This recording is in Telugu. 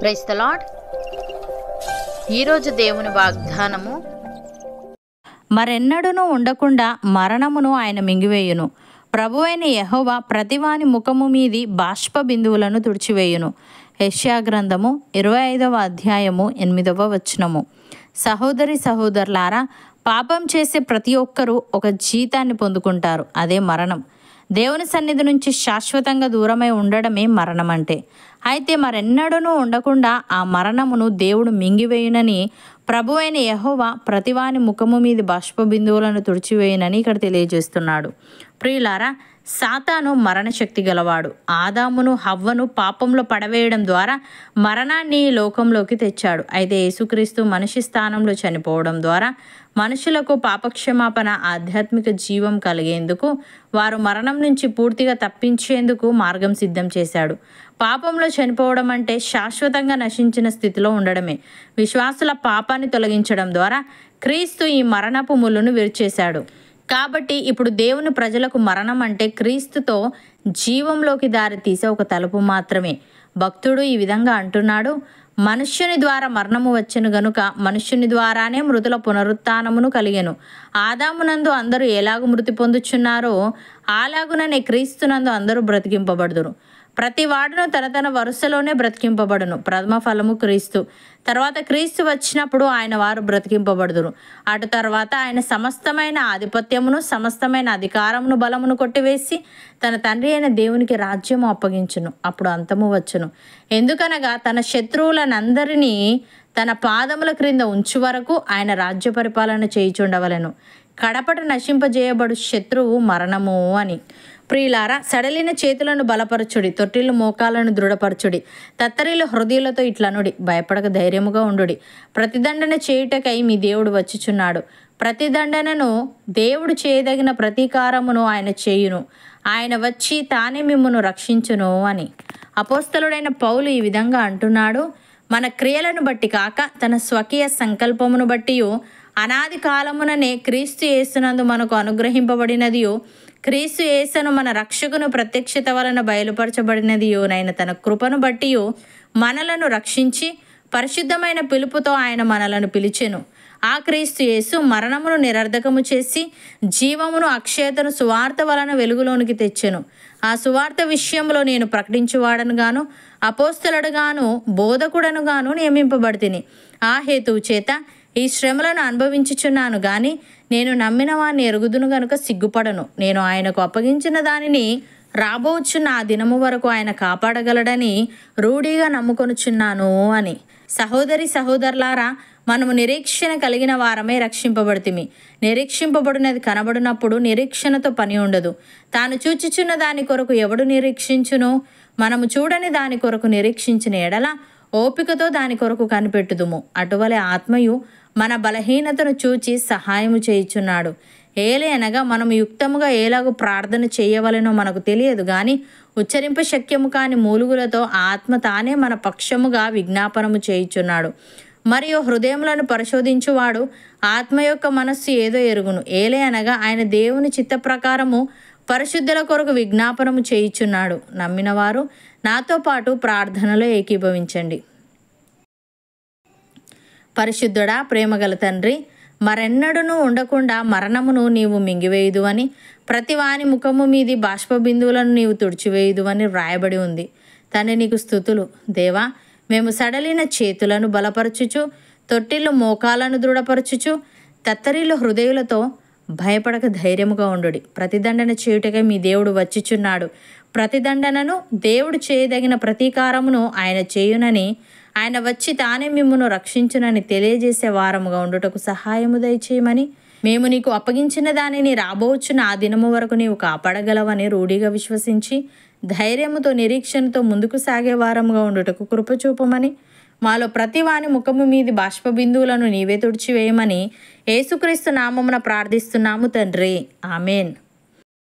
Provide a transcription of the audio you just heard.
క్రైస్తలాడ్ ఈరోజు దేవుని వాగ్దానము మరెన్నడూనూ ఉండకుండా మరణమును ఆయన మింగివేయును ప్రభువైన యహోవ యహోవా ప్రతివాని ముఖము మీది బాష్ప బిందువులను తుడిచివేయును యష్యా గ్రంథము ఇరవై ఐదవ అధ్యాయము ఎనిమిదవ వచనము సహోదరి సహోదరులారా పాపం చేసే ప్రతి ఒక్కరూ ఒక జీతాన్ని పొందుకుంటారు అదే మరణం దేవుని సన్నిధి నుంచి శాశ్వతంగా దూరమై ఉండడమే మరణం అంటే అయితే మరెన్నడూనూ ఉండకుండా ఆ మరణమును దేవుడు మింగివేయునని ప్రభు అయిన యహోవా ప్రతివాని ముఖము మీద బాష్ప బిందువులను తుడిచివేయునని ఇక్కడ తెలియజేస్తున్నాడు ప్రియులారా సాతాను మరణశక్తి గలవాడు ఆదామును హవ్వను పాపంలో పడవేయడం ద్వారా మరణాన్ని లోకంలోకి తెచ్చాడు అయితే యేసుక్రీస్తు మనిషి స్థానంలో చనిపోవడం ద్వారా మనుషులకు పాపక్షమాపణ ఆధ్యాత్మిక జీవం కలిగేందుకు వారు మరణం నుంచి పూర్తిగా తప్పించేందుకు మార్గం సిద్ధం చేశాడు పాపంలో చనిపోవడం అంటే శాశ్వతంగా నశించిన స్థితిలో ఉండడమే విశ్వాసుల పాపాన్ని తొలగించడం ద్వారా క్రీస్తు ఈ మరణపు ముళ్ళును విరిచేశాడు కాబట్టి ఇప్పుడు దేవుని ప్రజలకు మరణం అంటే క్రీస్తుతో జీవంలోకి దారి తీసే ఒక తలుపు మాత్రమే భక్తుడు ఈ విధంగా అంటున్నాడు మనుష్యుని ద్వారా మరణము వచ్చెను గనుక మనుష్యుని ద్వారానే మృతుల పునరుత్నమును కలిగెను ఆదామునందు అందరూ ఎలాగు మృతి పొందుచున్నారో అలాగుననే క్రీస్తునందు అందరూ బ్రతికింపబడుదురు ప్రతి వాడును తన తన వరుసలోనే బ్రతికింపబడును ప్రథమ ఫలము క్రీస్తు తర్వాత క్రీస్తు వచ్చినప్పుడు ఆయన వారు బ్రతికింపబడుదురు అటు తర్వాత ఆయన సమస్తమైన ఆధిపత్యమును సమస్తమైన అధికారమును బలమును కొట్టివేసి తన తండ్రి అయిన దేవునికి రాజ్యము అప్పగించును అప్పుడు అంతము వచ్చును ఎందుకనగా తన శత్రువులనందరినీ తన పాదముల క్రింద ఉంచు వరకు ఆయన రాజ్య పరిపాలన చేయిచుండవలను కడపట నశింపజేయబడు శత్రువు మరణము అని ప్రియులారా సడలిన చేతులను బలపరచుడి తొట్టిలు మోకాలను దృఢపరచుడి తత్తరీలు హృదయాలతో ఇట్లనుడి భయపడక ధైర్యముగా ఉండుడి ప్రతిదండన చేయుటకై మీ దేవుడు వచ్చిచున్నాడు ప్రతిదండనను దేవుడు చేయదగిన ప్రతీకారమును ఆయన చేయును ఆయన వచ్చి తానే మిమ్మను రక్షించును అని అపోస్తలుడైన పౌలు ఈ విధంగా అంటున్నాడు మన క్రియలను బట్టి కాక తన స్వకీయ సంకల్పమును బట్టి అనాది కాలముననే క్రీస్తు యేసునందు మనకు అనుగ్రహింపబడినది క్రీస్తు యేసును మన రక్షకును ప్రత్యక్షత వలన బయలుపరచబడినదియునైన తన కృపను బట్టి మనలను రక్షించి పరిశుద్ధమైన పిలుపుతో ఆయన మనలను పిలిచెను ఆ క్రీస్తు యేసు మరణమును నిరర్ధకము చేసి జీవమును అక్షయతను సువార్త వలన వెలుగులోనికి తెచ్చెను ఆ సువార్త విషయంలో నేను ప్రకటించువాడను గాను అపోస్తలుడుగాను బోధకుడను గాను నియమింపబడితిని ఆ హేతువు చేత ఈ శ్రమలను అనుభవించుచున్నాను కానీ నేను నమ్మిన వారిని ఎరుగుదును గనుక సిగ్గుపడను నేను ఆయనకు అప్పగించిన దానిని రాబోచున్న ఆ దినము వరకు ఆయన కాపాడగలడని రూఢీగా నమ్ముకొనుచున్నాను అని సహోదరి సహోదరులారా మనము నిరీక్షణ కలిగిన వారమే రక్షింపబడుతుమి నిరీక్షింపబడినది కనబడినప్పుడు నిరీక్షణతో పని ఉండదు తాను చూచిచున్న దాని కొరకు ఎవడు నిరీక్షించును మనము చూడని దాని కొరకు నిరీక్షించిన ఎడల ఓపికతో దాని కొరకు కనిపెట్టుదుము అటువలే ఆత్మయు మన బలహీనతను చూచి సహాయము చేయుచున్నాడు ఏలయనగా మనం యుక్తముగా ఏలాగు ప్రార్థన చేయవలనో మనకు తెలియదు కానీ ఉచ్చరింప శక్యము కాని మూలుగులతో ఆత్మ తానే మన పక్షముగా విజ్ఞాపనము చేయుచున్నాడు మరియు హృదయములను పరిశోధించువాడు ఆత్మ యొక్క మనస్సు ఏదో ఎరుగును ఏలే అనగా ఆయన దేవుని చిత్త ప్రకారము పరిశుద్ధుల కొరకు విజ్ఞాపనము చేయుచున్నాడు నమ్మినవారు నాతో పాటు ప్రార్థనలో ఏకీభవించండి పరిశుద్ధుడా ప్రేమగల తండ్రి మరెన్నడూనూ ఉండకుండా మరణమును నీవు మింగివేయుదు అని ప్రతివాని ముఖము మీది బాష్పబిందువులను నీవు తుడిచివేయుదు అని వ్రాయబడి ఉంది తనే నీకు స్థుతులు దేవా మేము సడలిన చేతులను బలపరచుచు తొట్టిల్లు మోకాలను దృఢపరచుచు తత్తరీలు హృదయులతో భయపడక ధైర్యముగా ఉండుడి ప్రతిదండన చేయుటకే మీ దేవుడు వచ్చిచున్నాడు ప్రతిదండనను దేవుడు చేయదగిన ప్రతీకారమును ఆయన చేయునని ఆయన వచ్చి తానే మిమ్మల్ని రక్షించునని తెలియజేసే వారముగా ఉండుటకు సహాయము దయచేయమని మేము నీకు అప్పగించిన దానిని రాబోచున్న ఆ దినము వరకు నీవు కాపాడగలవని రూఢిగా విశ్వసించి ధైర్యముతో నిరీక్షణతో ముందుకు సాగే వారముగా ఉండుటకు కృపచూపమని మాలో ప్రతి వాని ముఖము మీది బాష్పబిందువులను నీవే తుడిచివేయమని ఏసుక్రీస్తు నామమున ప్రార్థిస్తున్నాము తండ్రి ఆమెన్